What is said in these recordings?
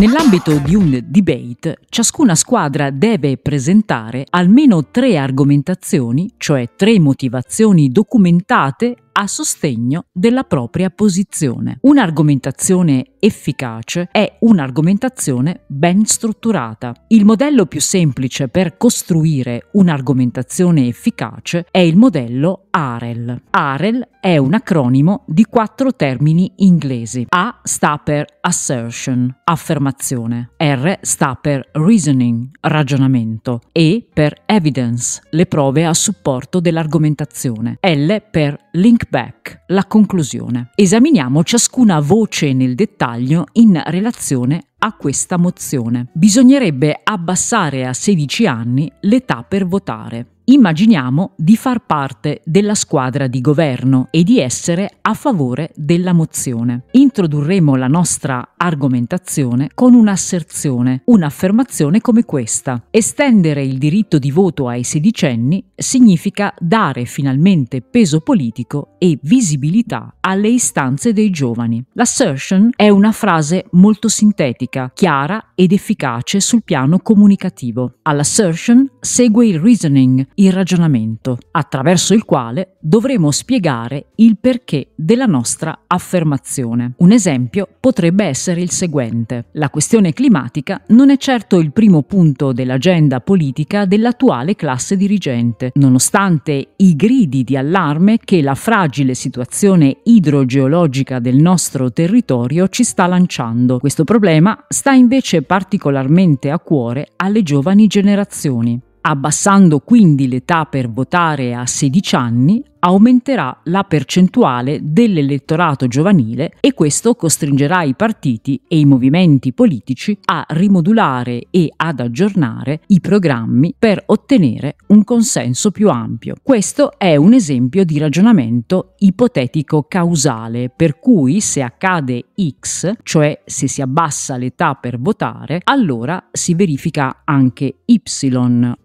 Nell'ambito di un debate, ciascuna squadra deve presentare almeno tre argomentazioni, cioè tre motivazioni documentate a sostegno della propria posizione. Un'argomentazione efficace è un'argomentazione ben strutturata. Il modello più semplice per costruire un'argomentazione efficace è il modello AREL. AREL è un acronimo di quattro termini inglesi. A sta per assertion, affermazione. R sta per reasoning, ragionamento. E per evidence, le prove a supporto dell'argomentazione. L per l'inclusione Think Back, la conclusione. Esaminiamo ciascuna voce nel dettaglio in relazione a questa mozione. Bisognerebbe abbassare a 16 anni l'età per votare. Immaginiamo di far parte della squadra di governo e di essere a favore della mozione. Introdurremo la nostra argomentazione con un'asserzione, un'affermazione come questa. Estendere il diritto di voto ai sedicenni significa dare finalmente peso politico e visibilità alle istanze dei giovani. L'assertion è una frase molto sintetica specifica, chiara ed efficace sul piano comunicativo. All'assertion segue il reasoning, il ragionamento, attraverso il quale dovremo spiegare il perché della nostra affermazione. Un esempio potrebbe essere il seguente. La questione climatica non è certo il primo punto dell'agenda politica dell'attuale classe dirigente, nonostante i gridi di allarme che la fragile situazione idrogeologica del nostro territorio ci sta lanciando. Questo problema sta invece particolarmente a cuore alle giovani generazioni. Abbassando quindi l'età per votare a 16 anni, aumenterà la percentuale dell'elettorato giovanile e questo costringerà i partiti e i movimenti politici a rimodulare e ad aggiornare i programmi per ottenere un consenso più ampio. Questo è un esempio di ragionamento ipotetico causale, per cui se accade X, cioè se si abbassa l'età per votare, allora si verifica anche Y,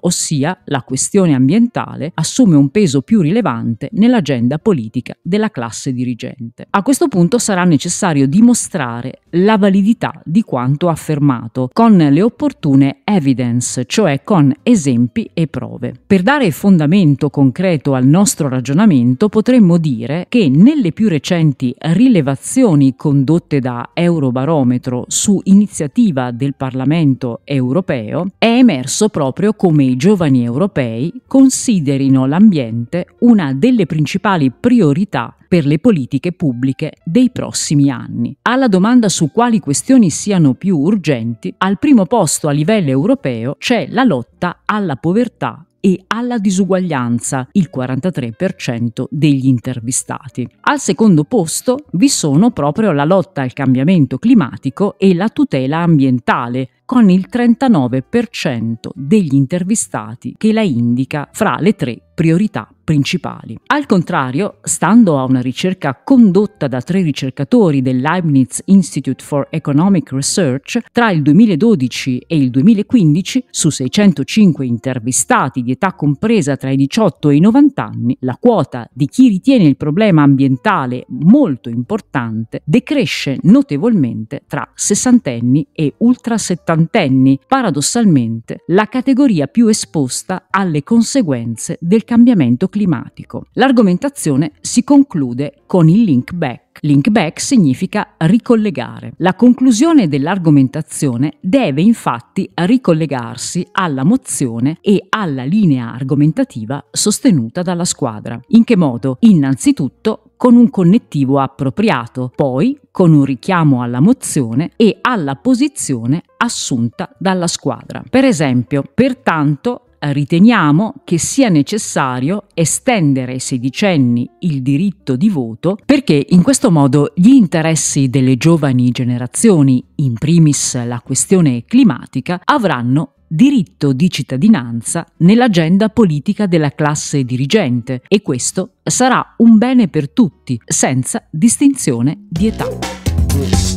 ossia la questione ambientale assume un peso più rilevante presente nell'agenda politica della classe dirigente. A questo punto sarà necessario dimostrare la validità di quanto affermato con le opportune evidence, cioè con esempi e prove. Per dare fondamento concreto al nostro ragionamento potremmo dire che nelle più recenti rilevazioni condotte da Eurobarometro su iniziativa del Parlamento europeo è emerso proprio come i giovani europei considerino l'ambiente una delle delle principali priorità per le politiche pubbliche dei prossimi anni. Alla domanda su quali questioni siano più urgenti, al primo posto a livello europeo c'è la lotta alla povertà e alla disuguaglianza, il 43% degli intervistati. Al secondo posto vi sono proprio la lotta al cambiamento climatico e la tutela ambientale, con il 39% degli intervistati che la indica fra le tre priorità principali. Al contrario, stando a una ricerca condotta da tre ricercatori del Leibniz Institute for Economic Research, tra il 2012 e il 2015, su 605 intervistati di età compresa tra i 18 e i 90 anni, la quota di chi ritiene il problema ambientale molto importante decresce notevolmente tra sessantenni e ultrasettantenni, paradossalmente la categoria più esposta alle conseguenze del cambiamento climatico climatico. L'argomentazione si conclude con il link back. Link back significa ricollegare. La conclusione dell'argomentazione deve infatti ricollegarsi alla mozione e alla linea argomentativa sostenuta dalla squadra. In che modo? Innanzitutto con un connettivo appropriato, poi con un richiamo alla mozione e alla posizione assunta dalla squadra. Per esempio, pertanto riteniamo che sia necessario estendere ai sedicenni il diritto di voto perché in questo modo gli interessi delle giovani generazioni, in primis la questione climatica, avranno diritto di cittadinanza nell'agenda politica della classe dirigente e questo sarà un bene per tutti, senza distinzione di età.